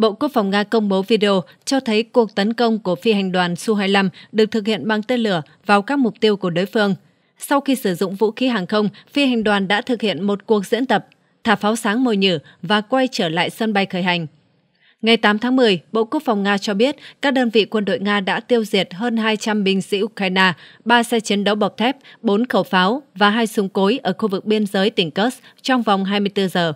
Bộ Quốc phòng Nga công bố video cho thấy cuộc tấn công của phi hành đoàn Su-25 được thực hiện bằng tên lửa vào các mục tiêu của đối phương. Sau khi sử dụng vũ khí hàng không, phi hành đoàn đã thực hiện một cuộc diễn tập, thả pháo sáng mồi nhử và quay trở lại sân bay khởi hành. Ngày 8 tháng 10, Bộ Quốc phòng Nga cho biết các đơn vị quân đội Nga đã tiêu diệt hơn 200 binh sĩ Ukraine, 3 xe chiến đấu bọc thép, 4 khẩu pháo và 2 súng cối ở khu vực biên giới tỉnh Kursk trong vòng 24 giờ.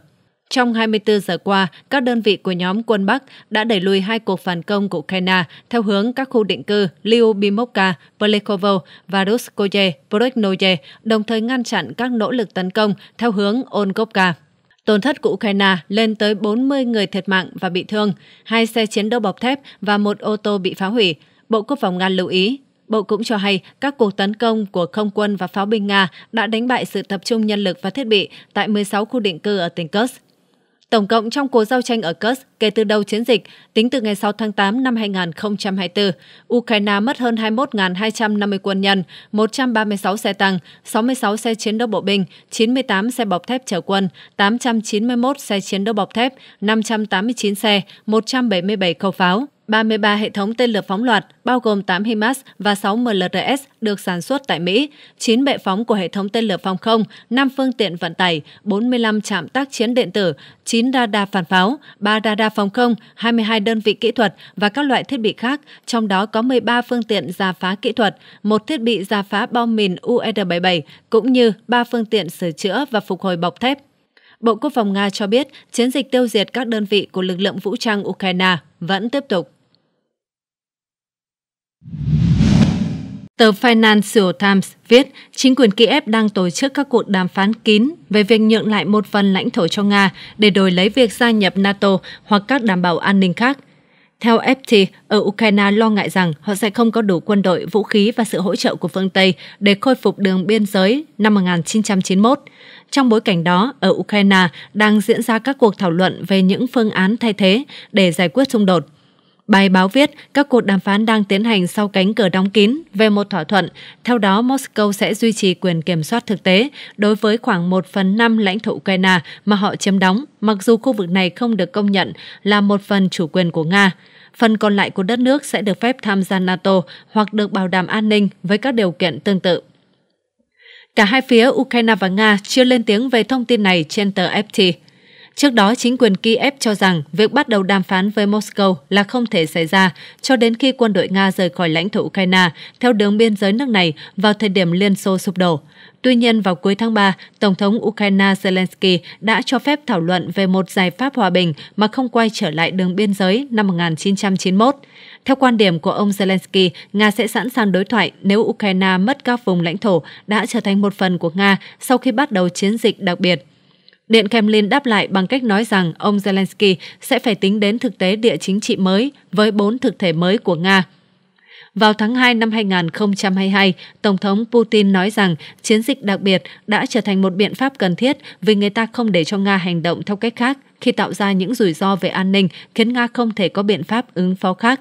Trong 24 giờ qua, các đơn vị của nhóm quân Bắc đã đẩy lùi hai cuộc phản công của Ukraine theo hướng các khu định cư Lyubimovka, Pelikovo và Ruskoye, Prochnoye, đồng thời ngăn chặn các nỗ lực tấn công theo hướng Ongovka. Tổn thất của Ukraine lên tới 40 người thiệt mạng và bị thương, hai xe chiến đấu bọc thép và một ô tô bị phá hủy. Bộ Quốc phòng Nga lưu ý, Bộ cũng cho hay các cuộc tấn công của không quân và pháo binh Nga đã đánh bại sự tập trung nhân lực và thiết bị tại 16 khu định cư ở tỉnh Kursk. Tổng cộng trong cuộc giao tranh ở Kursk kể từ đầu chiến dịch, tính từ ngày 6 tháng 8 năm 2024, Ukraine mất hơn 21.250 quân nhân, 136 xe tăng, 66 xe chiến đấu bộ binh, 98 xe bọc thép chở quân, 891 xe chiến đấu bọc thép, 589 xe, 177 khẩu pháo. 33 hệ thống tên lửa phóng loạt, bao gồm 8 HIMARS và 6 MLRS được sản xuất tại Mỹ, 9 bệ phóng của hệ thống tên lửa phòng không, 5 phương tiện vận tải, 45 trạm tác chiến điện tử, 9 radar phản pháo, 3 radar phòng không, 22 đơn vị kỹ thuật và các loại thiết bị khác, trong đó có 13 phương tiện giả phá kỹ thuật, một thiết bị giả phá bom mìn UR-77 e cũng như 3 phương tiện sửa chữa và phục hồi bọc thép. Bộ Quốc phòng Nga cho biết chiến dịch tiêu diệt các đơn vị của lực lượng vũ trang Ukraine vẫn tiếp tục. Tờ Financial Times viết, chính quyền Kiev đang tổ chức các cuộc đàm phán kín về việc nhượng lại một phần lãnh thổ cho Nga để đổi lấy việc gia nhập NATO hoặc các đảm bảo an ninh khác. Theo FT, ở Ukraine lo ngại rằng họ sẽ không có đủ quân đội, vũ khí và sự hỗ trợ của phương Tây để khôi phục đường biên giới năm 1991. Trong bối cảnh đó, ở Ukraine đang diễn ra các cuộc thảo luận về những phương án thay thế để giải quyết xung đột. Bài báo viết các cuộc đàm phán đang tiến hành sau cánh cửa đóng kín về một thỏa thuận, theo đó Moscow sẽ duy trì quyền kiểm soát thực tế đối với khoảng 1 phần 5 lãnh thổ Ukraine mà họ chiếm đóng, mặc dù khu vực này không được công nhận là một phần chủ quyền của Nga. Phần còn lại của đất nước sẽ được phép tham gia NATO hoặc được bảo đảm an ninh với các điều kiện tương tự. Cả hai phía Ukraine và Nga chưa lên tiếng về thông tin này trên tờ FT. Trước đó, chính quyền Kiev cho rằng việc bắt đầu đàm phán với Moscow là không thể xảy ra cho đến khi quân đội Nga rời khỏi lãnh thổ Ukraine theo đường biên giới nước này vào thời điểm Liên Xô sụp đổ. Tuy nhiên, vào cuối tháng 3, Tổng thống Ukraine Zelensky đã cho phép thảo luận về một giải pháp hòa bình mà không quay trở lại đường biên giới năm 1991. Theo quan điểm của ông Zelensky, Nga sẽ sẵn sàng đối thoại nếu Ukraine mất các vùng lãnh thổ đã trở thành một phần của Nga sau khi bắt đầu chiến dịch đặc biệt. Điện Kremlin đáp lại bằng cách nói rằng ông Zelensky sẽ phải tính đến thực tế địa chính trị mới với bốn thực thể mới của Nga. Vào tháng 2 năm 2022, Tổng thống Putin nói rằng chiến dịch đặc biệt đã trở thành một biện pháp cần thiết vì người ta không để cho Nga hành động theo cách khác khi tạo ra những rủi ro về an ninh khiến Nga không thể có biện pháp ứng phó khác.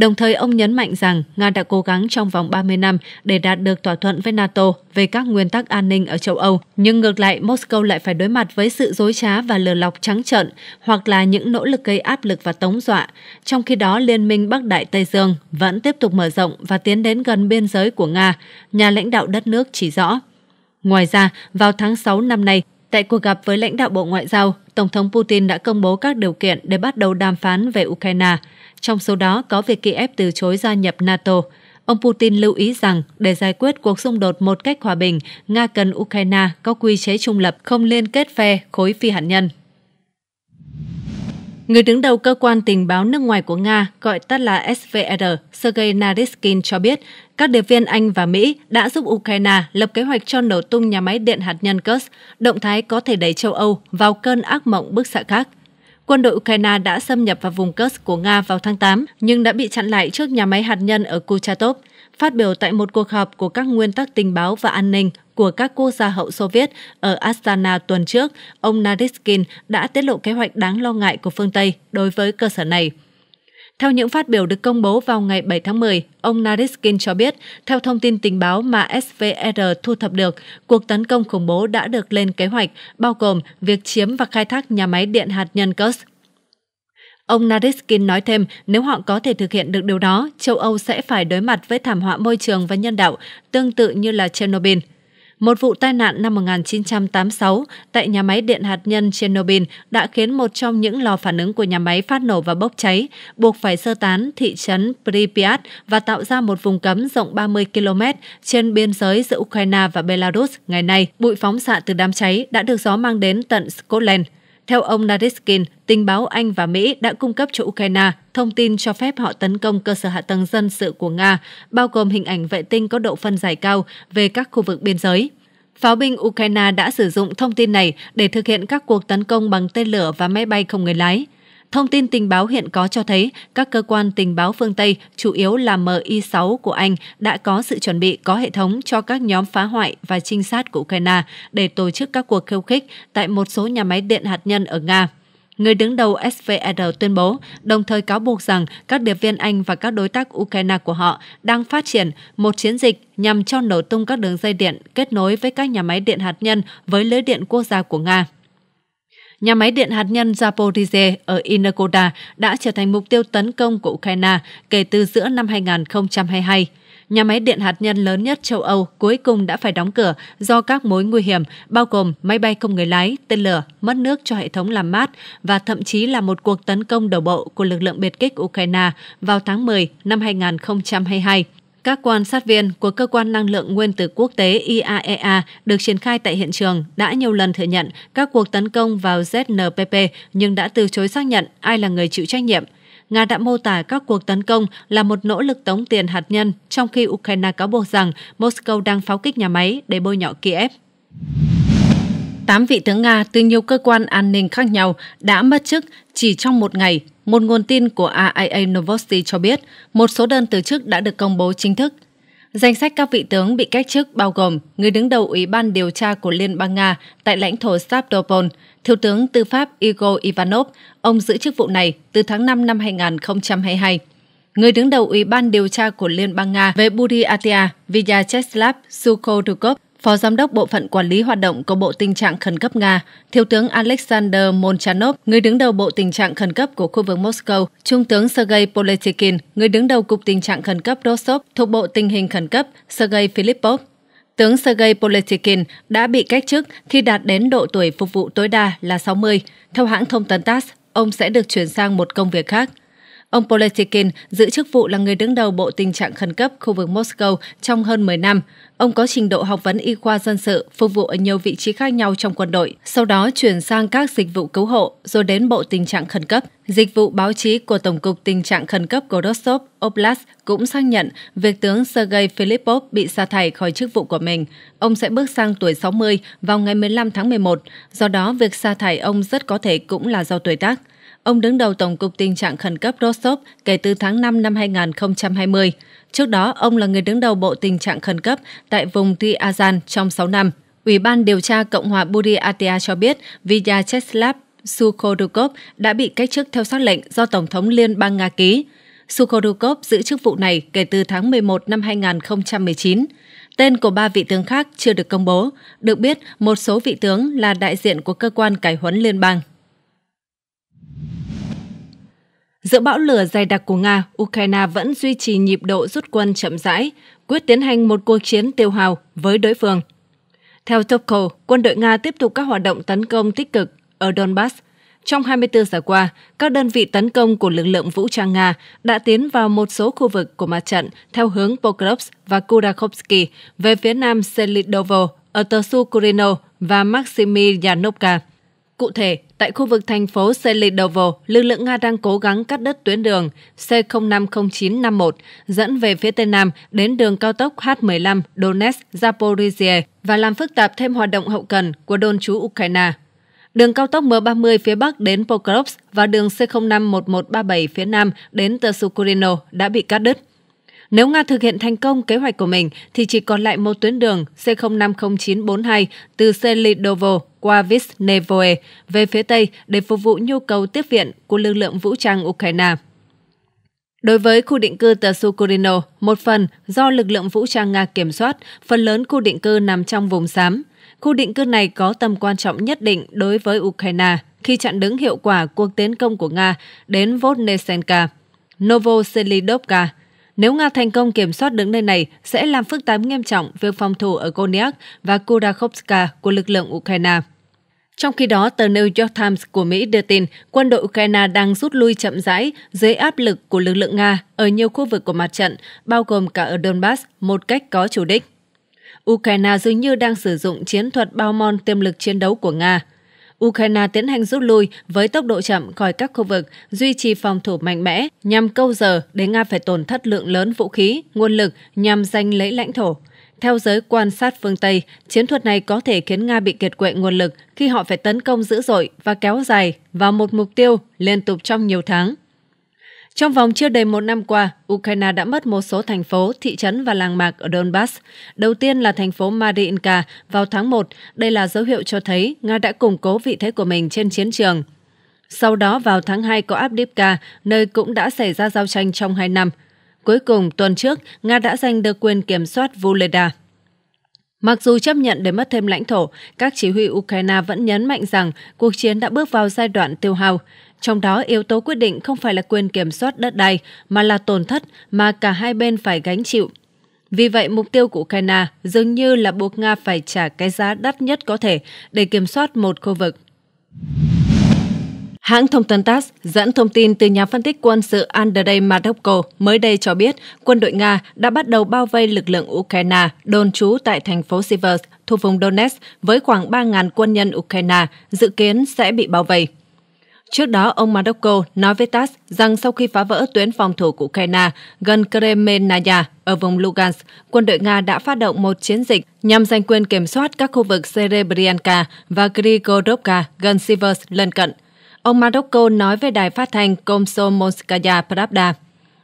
Đồng thời, ông nhấn mạnh rằng Nga đã cố gắng trong vòng 30 năm để đạt được thỏa thuận với NATO về các nguyên tắc an ninh ở châu Âu, nhưng ngược lại, Moscow lại phải đối mặt với sự dối trá và lừa lọc trắng trợn hoặc là những nỗ lực gây áp lực và tống dọa. Trong khi đó, Liên minh Bắc Đại Tây Dương vẫn tiếp tục mở rộng và tiến đến gần biên giới của Nga, nhà lãnh đạo đất nước chỉ rõ. Ngoài ra, vào tháng 6 năm nay, Tại cuộc gặp với lãnh đạo Bộ Ngoại giao, Tổng thống Putin đã công bố các điều kiện để bắt đầu đàm phán về Ukraine. Trong số đó có việc Kiev từ chối gia nhập NATO. Ông Putin lưu ý rằng để giải quyết cuộc xung đột một cách hòa bình, Nga cần Ukraine có quy chế trung lập không liên kết phe khối phi hạt nhân. Người đứng đầu cơ quan tình báo nước ngoài của Nga, gọi tắt là SVR, Sergei Naryshkin cho biết, các điệp viên Anh và Mỹ đã giúp Ukraine lập kế hoạch cho nổ tung nhà máy điện hạt nhân Kursk, động thái có thể đẩy châu Âu vào cơn ác mộng bức xạ khác. Quân đội Ukraine đã xâm nhập vào vùng Kursk của Nga vào tháng 8, nhưng đã bị chặn lại trước nhà máy hạt nhân ở Kuchatov. Phát biểu tại một cuộc họp của các nguyên tắc tình báo và an ninh của các quốc gia hậu Xô Viết ở Astana tuần trước, ông Naryshkin đã tiết lộ kế hoạch đáng lo ngại của phương Tây đối với cơ sở này. Theo những phát biểu được công bố vào ngày 7 tháng 10, ông Naryshkin cho biết, theo thông tin tình báo mà SVR thu thập được, cuộc tấn công khủng bố đã được lên kế hoạch, bao gồm việc chiếm và khai thác nhà máy điện hạt nhân Kursk. Ông Naryshkin nói thêm, nếu họ có thể thực hiện được điều đó, châu Âu sẽ phải đối mặt với thảm họa môi trường và nhân đạo, tương tự như là Chernobyl. Một vụ tai nạn năm 1986 tại nhà máy điện hạt nhân Chernobyl đã khiến một trong những lò phản ứng của nhà máy phát nổ và bốc cháy, buộc phải sơ tán thị trấn Pripyat và tạo ra một vùng cấm rộng 30 km trên biên giới giữa Ukraine và Belarus ngày nay. Bụi phóng xạ từ đám cháy đã được gió mang đến tận Scotland. Theo ông Nariskin, tình báo Anh và Mỹ đã cung cấp cho Ukraine thông tin cho phép họ tấn công cơ sở hạ tầng dân sự của Nga, bao gồm hình ảnh vệ tinh có độ phân giải cao về các khu vực biên giới. Pháo binh Ukraine đã sử dụng thông tin này để thực hiện các cuộc tấn công bằng tên lửa và máy bay không người lái. Thông tin tình báo hiện có cho thấy các cơ quan tình báo phương Tây, chủ yếu là MI6 của Anh, đã có sự chuẩn bị có hệ thống cho các nhóm phá hoại và trinh sát của Ukraine để tổ chức các cuộc khiêu khích tại một số nhà máy điện hạt nhân ở Nga người đứng đầu SVR tuyên bố, đồng thời cáo buộc rằng các điệp viên Anh và các đối tác Ukraine của họ đang phát triển một chiến dịch nhằm cho nổ tung các đường dây điện kết nối với các nhà máy điện hạt nhân với lưới điện quốc gia của Nga. Nhà máy điện hạt nhân Zaporizhzhia ở Inakoda đã trở thành mục tiêu tấn công của Ukraine kể từ giữa năm 2022 nhà máy điện hạt nhân lớn nhất châu Âu cuối cùng đã phải đóng cửa do các mối nguy hiểm bao gồm máy bay không người lái, tên lửa, mất nước cho hệ thống làm mát và thậm chí là một cuộc tấn công đầu bộ của lực lượng biệt kích Ukraine vào tháng 10 năm 2022. Các quan sát viên của Cơ quan Năng lượng Nguyên tử Quốc tế IAEA e được triển khai tại hiện trường đã nhiều lần thừa nhận các cuộc tấn công vào ZNPP nhưng đã từ chối xác nhận ai là người chịu trách nhiệm. Nga đã mô tả các cuộc tấn công là một nỗ lực tống tiền hạt nhân, trong khi Ukraine cáo buộc rằng Moscow đang pháo kích nhà máy để bôi nhọ Kiev. 8 vị tướng Nga từ nhiều cơ quan an ninh khác nhau đã mất chức chỉ trong một ngày, một nguồn tin của RIA Novosti cho biết một số đơn từ chức đã được công bố chính thức. Danh sách các vị tướng bị cách chức bao gồm người đứng đầu Ủy ban điều tra của Liên bang Nga tại lãnh thổ Stavropol, Thiếu tướng Tư pháp Igor Ivanov, ông giữ chức vụ này từ tháng 5 năm 2022. Người đứng đầu Ủy ban điều tra của Liên bang Nga về Buryatia Vyacheslav Sukhodukov Phó Giám đốc Bộ phận Quản lý Hoạt động của Bộ Tình trạng Khẩn cấp Nga, Thiếu tướng Alexander Molchanov, người đứng đầu Bộ Tình trạng Khẩn cấp của khu vực Moscow, Trung tướng Sergei Poletikin, người đứng đầu Cục Tình trạng Khẩn cấp Rostov thuộc Bộ Tình hình Khẩn cấp, Sergei Filipov, Tướng Sergei Poletikin đã bị cách chức khi đạt đến độ tuổi phục vụ tối đa là 60. Theo hãng thông tấn TASS, ông sẽ được chuyển sang một công việc khác. Ông Poletikin giữ chức vụ là người đứng đầu Bộ Tình trạng Khẩn cấp khu vực Moscow trong hơn 10 năm. Ông có trình độ học vấn y khoa dân sự, phục vụ ở nhiều vị trí khác nhau trong quân đội, sau đó chuyển sang các dịch vụ cứu hộ, rồi đến Bộ Tình trạng Khẩn cấp. Dịch vụ báo chí của Tổng cục Tình trạng Khẩn cấp Gorostov Oblast cũng xác nhận việc tướng Sergei Filipov bị sa thải khỏi chức vụ của mình. Ông sẽ bước sang tuổi 60 vào ngày 15 tháng 11, do đó việc sa thải ông rất có thể cũng là do tuổi tác. Ông đứng đầu Tổng cục Tình trạng Khẩn cấp Rostov kể từ tháng 5 năm 2020. Trước đó, ông là người đứng đầu Bộ Tình trạng Khẩn cấp tại vùng Ryazan trong 6 năm. Ủy ban điều tra Cộng hòa Buryatia cho biết Vyacheslav Sukhodukov đã bị cách chức theo xác lệnh do Tổng thống Liên bang Nga ký. Sukhodukov giữ chức vụ này kể từ tháng 11 năm 2019. Tên của ba vị tướng khác chưa được công bố. Được biết, một số vị tướng là đại diện của cơ quan cải huấn liên bang. Giữa bão lửa dày đặc của Nga, Ukraine vẫn duy trì nhịp độ rút quân chậm rãi, quyết tiến hành một cuộc chiến tiêu hào với đối phương. Theo Topco, quân đội Nga tiếp tục các hoạt động tấn công tích cực ở Donbass. Trong 24 giờ qua, các đơn vị tấn công của lực lượng vũ trang Nga đã tiến vào một số khu vực của mặt trận theo hướng Pokrovsk và Kurakovsky về phía nam Selidovo, ở Tersu Kurino và Maximilianovka. Cụ thể, tại khu vực thành phố Selidovo, lực lượng Nga đang cố gắng cắt đứt tuyến đường C050951 dẫn về phía Tây Nam đến đường cao tốc H15 Donetsk-Zaporizhia và làm phức tạp thêm hoạt động hậu cần của đồn trú Ukraine. Đường cao tốc M30 phía Bắc đến Pokrovsk và đường C051137 phía Nam đến Tsukurino đã bị cắt đứt. Nếu Nga thực hiện thành công kế hoạch của mình thì chỉ còn lại một tuyến đường C050942 từ Selidovo qua Visnevoe về phía Tây để phục vụ nhu cầu tiếp viện của lực lượng vũ trang Ukraine. Đối với khu định cư Tsukurino, một phần do lực lượng vũ trang Nga kiểm soát, phần lớn khu định cư nằm trong vùng xám. Khu định cư này có tầm quan trọng nhất định đối với Ukraine khi chặn đứng hiệu quả cuộc tiến công của Nga đến Vodnesenka, Novoselidovka nếu Nga thành công kiểm soát đứng nơi này, sẽ làm phức tạp nghiêm trọng việc phòng thủ ở Koniak và Kurakhovska của lực lượng Ukraine. Trong khi đó, tờ New York Times của Mỹ đưa tin quân đội Ukraine đang rút lui chậm rãi dưới áp lực của lực lượng Nga ở nhiều khu vực của mặt trận, bao gồm cả ở Donbass, một cách có chủ đích. Ukraine dường như đang sử dụng chiến thuật bao mòn tiềm lực chiến đấu của Nga. Ukraine tiến hành rút lui với tốc độ chậm khỏi các khu vực, duy trì phòng thủ mạnh mẽ nhằm câu giờ để Nga phải tổn thất lượng lớn vũ khí, nguồn lực nhằm giành lấy lãnh thổ. Theo giới quan sát phương Tây, chiến thuật này có thể khiến Nga bị kiệt quệ nguồn lực khi họ phải tấn công dữ dội và kéo dài vào một mục tiêu liên tục trong nhiều tháng. Trong vòng chưa đầy một năm qua, Ukraine đã mất một số thành phố, thị trấn và làng mạc ở Donbass. Đầu tiên là thành phố Mariinka vào tháng 1. Đây là dấu hiệu cho thấy Nga đã củng cố vị thế của mình trên chiến trường. Sau đó vào tháng 2 có Abdivka, nơi cũng đã xảy ra giao tranh trong hai năm. Cuối cùng, tuần trước, Nga đã giành được quyền kiểm soát Vuleda. Mặc dù chấp nhận để mất thêm lãnh thổ, các chỉ huy Ukraine vẫn nhấn mạnh rằng cuộc chiến đã bước vào giai đoạn tiêu hao. Trong đó, yếu tố quyết định không phải là quyền kiểm soát đất đai, mà là tổn thất mà cả hai bên phải gánh chịu. Vì vậy, mục tiêu của Ukraine dường như là buộc Nga phải trả cái giá đắt nhất có thể để kiểm soát một khu vực. Hãng thông tấn TASS dẫn thông tin từ nhà phân tích quân sự Andrei Madovko mới đây cho biết quân đội Nga đã bắt đầu bao vây lực lượng Ukraine đồn trú tại thành phố Sivers, thuộc vùng Donetsk, với khoảng 3.000 quân nhân Ukraine dự kiến sẽ bị bao vây. Trước đó, ông Madoko nói với TASS rằng sau khi phá vỡ tuyến phòng thủ của Ukraine gần Kremenaya ở vùng Lugansk, quân đội Nga đã phát động một chiến dịch nhằm giành quyền kiểm soát các khu vực Serebrenka và Grigorovka gần Sivers lân cận. Ông Madoko nói với đài phát thanh Komsomolskaya Pravda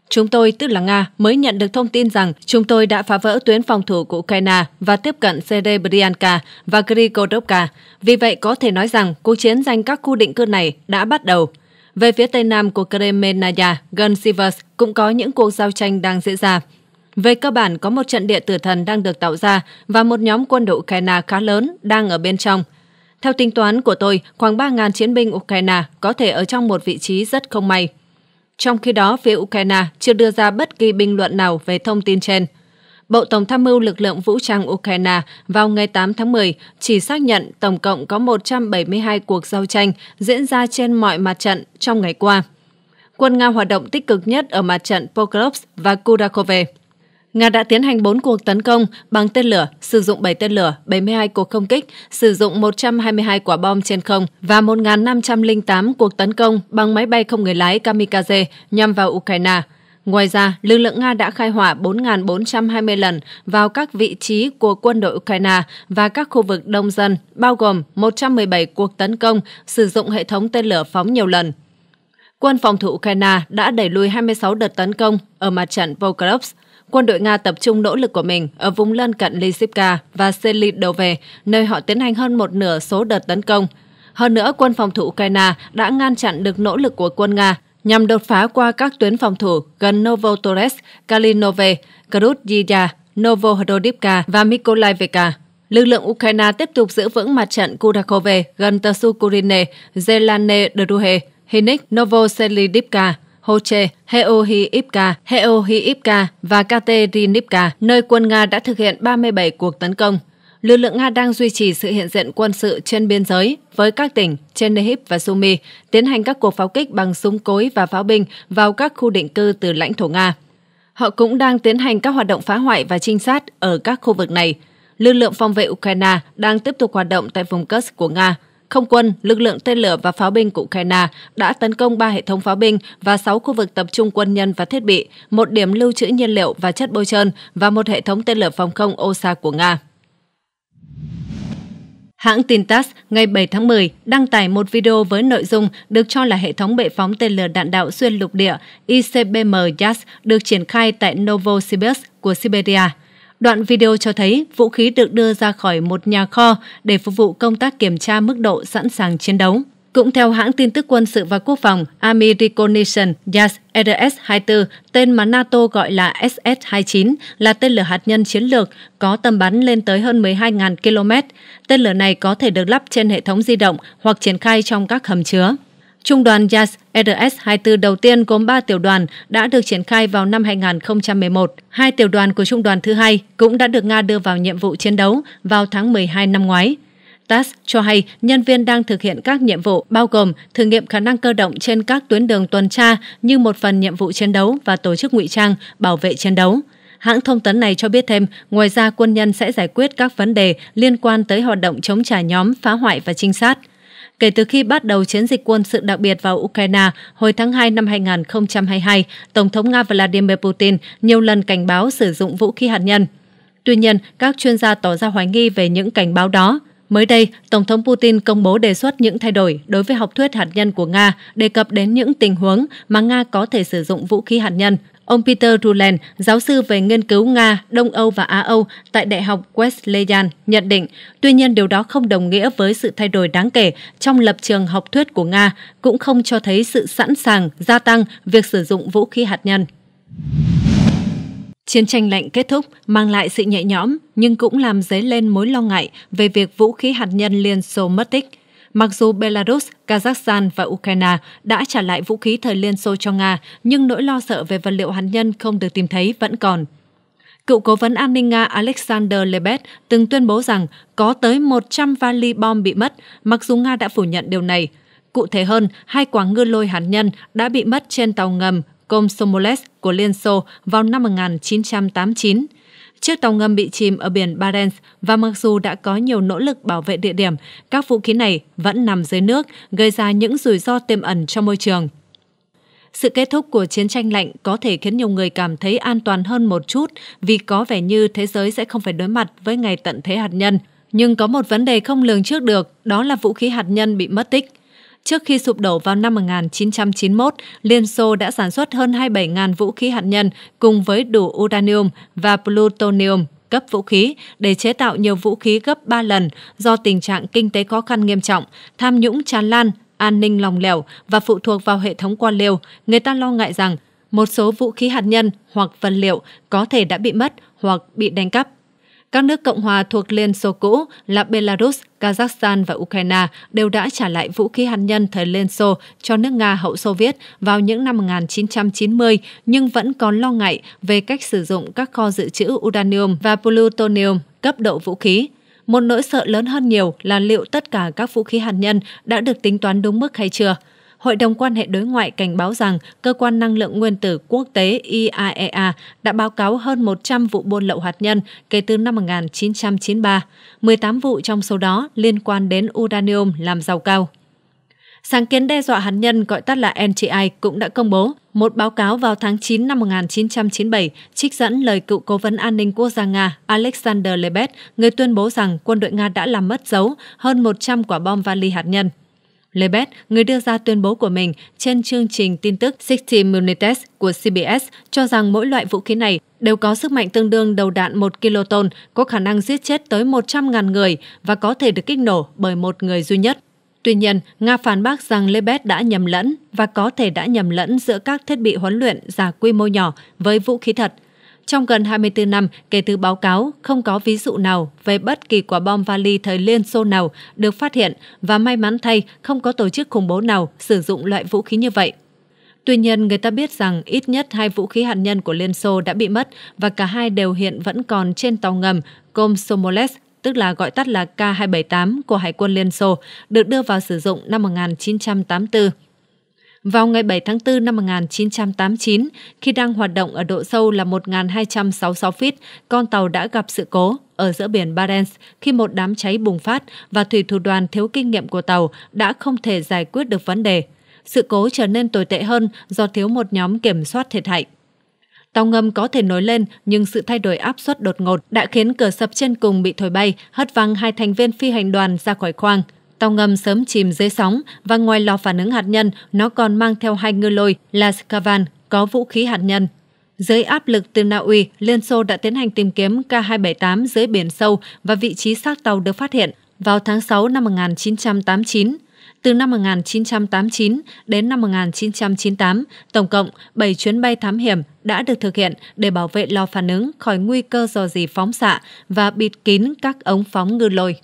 Chúng tôi, tức là Nga, mới nhận được thông tin rằng chúng tôi đã phá vỡ tuyến phòng thủ của Ukraine và tiếp cận Serebryakka và Grigorovka. Vì vậy, có thể nói rằng cuộc chiến giành các khu định cư này đã bắt đầu. Về phía tây nam của Kremenaya, gần Sivers, cũng có những cuộc giao tranh đang diễn ra. Về cơ bản, có một trận địa tử thần đang được tạo ra và một nhóm quân đội Ukraine khá lớn đang ở bên trong. Theo tính toán của tôi, khoảng 3.000 chiến binh Ukraine có thể ở trong một vị trí rất không may – trong khi đó, phía Ukraine chưa đưa ra bất kỳ bình luận nào về thông tin trên. Bộ Tổng tham mưu lực lượng vũ trang Ukraine vào ngày 8 tháng 10 chỉ xác nhận tổng cộng có 172 cuộc giao tranh diễn ra trên mọi mặt trận trong ngày qua. Quân Nga hoạt động tích cực nhất ở mặt trận Pokrovsk và Kudakove. Nga đã tiến hành 4 cuộc tấn công bằng tên lửa, sử dụng 7 tên lửa, 72 cuộc không kích, sử dụng 122 quả bom trên không và 1.508 cuộc tấn công bằng máy bay không người lái kamikaze nhằm vào Ukraine. Ngoài ra, lực lượng Nga đã khai hỏa 4.420 lần vào các vị trí của quân đội Ukraine và các khu vực đông dân, bao gồm 117 cuộc tấn công sử dụng hệ thống tên lửa phóng nhiều lần, quân phòng thủ Ukraine đã đẩy lùi 26 đợt tấn công ở mặt trận Volkarovsk quân đội Nga tập trung nỗ lực của mình ở vùng lân cận Lysypka và đầu về, nơi họ tiến hành hơn một nửa số đợt tấn công. Hơn nữa, quân phòng thủ Ukraine đã ngăn chặn được nỗ lực của quân Nga nhằm đột phá qua các tuyến phòng thủ gần Novotores, Kalinove, Krutjya, Novohodorivka và Mykolaiivka. Lực lượng Ukraine tiếp tục giữ vững mặt trận Kurakove gần Tasukurine, Zelane Druhe, Hinik, Novoselidivka Hoche, Heohiivka, Heohiivka và Katerinivka, nơi quân Nga đã thực hiện 37 cuộc tấn công. Lực lượng Nga đang duy trì sự hiện diện quân sự trên biên giới với các tỉnh Chernihiv và Sumy, tiến hành các cuộc pháo kích bằng súng cối và pháo binh vào các khu định cư từ lãnh thổ Nga. Họ cũng đang tiến hành các hoạt động phá hoại và trinh sát ở các khu vực này. Lực lượng phòng vệ Ukraine đang tiếp tục hoạt động tại vùng Kursk của Nga – không quân, lực lượng tên lửa và pháo binh của Ukraine đã tấn công 3 hệ thống pháo binh và 6 khu vực tập trung quân nhân và thiết bị, một điểm lưu trữ nhiên liệu và chất bôi trơn và một hệ thống tên lửa phòng không OSA của Nga. Hãng tin TASS ngày 7 tháng 10 đăng tải một video với nội dung được cho là hệ thống bệ phóng tên lửa đạn đạo xuyên lục địa ICBM-YAS được triển khai tại Novosibirsk của Siberia. Đoạn video cho thấy vũ khí được đưa ra khỏi một nhà kho để phục vụ công tác kiểm tra mức độ sẵn sàng chiến đấu. Cũng theo hãng tin tức quân sự và quốc phòng Army Reconnaissance Yas RS-24, tên mà NATO gọi là SS-29, là tên lửa hạt nhân chiến lược có tầm bắn lên tới hơn 12.000 km. Tên lửa này có thể được lắp trên hệ thống di động hoặc triển khai trong các hầm chứa. Trung đoàn JAS RS-24 đầu tiên gồm 3 tiểu đoàn đã được triển khai vào năm 2011. Hai tiểu đoàn của Trung đoàn thứ hai cũng đã được Nga đưa vào nhiệm vụ chiến đấu vào tháng 12 năm ngoái. TASS cho hay nhân viên đang thực hiện các nhiệm vụ bao gồm thử nghiệm khả năng cơ động trên các tuyến đường tuần tra như một phần nhiệm vụ chiến đấu và tổ chức ngụy trang, bảo vệ chiến đấu. Hãng thông tấn này cho biết thêm, ngoài ra quân nhân sẽ giải quyết các vấn đề liên quan tới hoạt động chống trả nhóm, phá hoại và trinh sát kể từ khi bắt đầu chiến dịch quân sự đặc biệt vào Ukraine hồi tháng 2 năm 2022, Tổng thống Nga Vladimir Putin nhiều lần cảnh báo sử dụng vũ khí hạt nhân. Tuy nhiên, các chuyên gia tỏ ra hoài nghi về những cảnh báo đó. Mới đây, Tổng thống Putin công bố đề xuất những thay đổi đối với học thuyết hạt nhân của Nga, đề cập đến những tình huống mà Nga có thể sử dụng vũ khí hạt nhân Ông Peter Ruland, giáo sư về nghiên cứu Nga, Đông Âu và Á Âu tại Đại học Wesleyan, nhận định, tuy nhiên điều đó không đồng nghĩa với sự thay đổi đáng kể trong lập trường học thuyết của Nga, cũng không cho thấy sự sẵn sàng gia tăng việc sử dụng vũ khí hạt nhân. Chiến tranh lạnh kết thúc mang lại sự nhẹ nhõm nhưng cũng làm dấy lên mối lo ngại về việc vũ khí hạt nhân Liên Xô mất tích – Mặc dù Belarus, Kazakhstan và Ukraine đã trả lại vũ khí thời Liên Xô cho Nga, nhưng nỗi lo sợ về vật liệu hạt nhân không được tìm thấy vẫn còn. Cựu cố vấn an ninh Nga Alexander Lebed từng tuyên bố rằng có tới 100 vali bom bị mất, mặc dù Nga đã phủ nhận điều này. Cụ thể hơn, hai quả ngư lôi hạt nhân đã bị mất trên tàu ngầm Komsomolets của Liên Xô vào năm 1989. Chiếc tàu ngầm bị chìm ở biển Barents và mặc dù đã có nhiều nỗ lực bảo vệ địa điểm, các vũ khí này vẫn nằm dưới nước, gây ra những rủi ro tiềm ẩn cho môi trường. Sự kết thúc của chiến tranh lạnh có thể khiến nhiều người cảm thấy an toàn hơn một chút vì có vẻ như thế giới sẽ không phải đối mặt với ngày tận thế hạt nhân. Nhưng có một vấn đề không lường trước được, đó là vũ khí hạt nhân bị mất tích. Trước khi sụp đổ vào năm 1991, Liên Xô đã sản xuất hơn 27.000 vũ khí hạt nhân cùng với đủ uranium và plutonium cấp vũ khí để chế tạo nhiều vũ khí gấp 3 lần do tình trạng kinh tế khó khăn nghiêm trọng, tham nhũng tràn lan, an ninh lòng lẻo và phụ thuộc vào hệ thống quan liêu, người ta lo ngại rằng một số vũ khí hạt nhân hoặc vật liệu có thể đã bị mất hoặc bị đánh cắp. Các nước Cộng hòa thuộc Liên Xô cũ là Belarus, Kazakhstan và Ukraine đều đã trả lại vũ khí hạt nhân thời Liên Xô cho nước Nga hậu Xô Viết vào những năm 1990 nhưng vẫn còn lo ngại về cách sử dụng các kho dự trữ uranium và plutonium cấp độ vũ khí. Một nỗi sợ lớn hơn nhiều là liệu tất cả các vũ khí hạt nhân đã được tính toán đúng mức hay chưa – Hội đồng quan hệ đối ngoại cảnh báo rằng cơ quan năng lượng nguyên tử quốc tế IAEA e đã báo cáo hơn 100 vụ buôn lậu hạt nhân kể từ năm 1993, 18 vụ trong số đó liên quan đến uranium làm giàu cao. Sáng kiến đe dọa hạt nhân gọi tắt là NTI cũng đã công bố một báo cáo vào tháng 9 năm 1997 trích dẫn lời cựu cố vấn an ninh quốc gia Nga Alexander Lebed, người tuyên bố rằng quân đội Nga đã làm mất dấu hơn 100 quả bom vali hạt nhân. Lebed, người đưa ra tuyên bố của mình trên chương trình tin tức 60 Minutes của CBS, cho rằng mỗi loại vũ khí này đều có sức mạnh tương đương đầu đạn 1 kiloton, có khả năng giết chết tới 100.000 người và có thể được kích nổ bởi một người duy nhất. Tuy nhiên, Nga phản bác rằng Lebed đã nhầm lẫn và có thể đã nhầm lẫn giữa các thiết bị huấn luyện giả quy mô nhỏ với vũ khí thật – trong gần 24 năm kể từ báo cáo, không có ví dụ nào về bất kỳ quả bom vali thời Liên Xô nào được phát hiện và may mắn thay không có tổ chức khủng bố nào sử dụng loại vũ khí như vậy. Tuy nhiên, người ta biết rằng ít nhất hai vũ khí hạt nhân của Liên Xô đã bị mất và cả hai đều hiện vẫn còn trên tàu ngầm gồm Somoles, tức là gọi tắt là K-278 của Hải quân Liên Xô, được đưa vào sử dụng năm 1984. Vào ngày 7 tháng 4 năm 1989, khi đang hoạt động ở độ sâu là 1.266 feet, con tàu đã gặp sự cố ở giữa biển Barents khi một đám cháy bùng phát và thủy thủ đoàn thiếu kinh nghiệm của tàu đã không thể giải quyết được vấn đề. Sự cố trở nên tồi tệ hơn do thiếu một nhóm kiểm soát thiệt hại. Tàu ngầm có thể nổi lên, nhưng sự thay đổi áp suất đột ngột đã khiến cửa sập trên cùng bị thổi bay, hất văng hai thành viên phi hành đoàn ra khỏi khoang – Tàu ngầm sớm chìm dưới sóng và ngoài lò phản ứng hạt nhân, nó còn mang theo hai ngư lôi là Skavan có vũ khí hạt nhân. Dưới áp lực từ Na Uy, Liên Xô đã tiến hành tìm kiếm K-278 dưới biển sâu và vị trí xác tàu được phát hiện vào tháng 6 năm 1989. Từ năm 1989 đến năm 1998, tổng cộng 7 chuyến bay thám hiểm đã được thực hiện để bảo vệ lò phản ứng khỏi nguy cơ dò dỉ phóng xạ và bịt kín các ống phóng ngư lôi.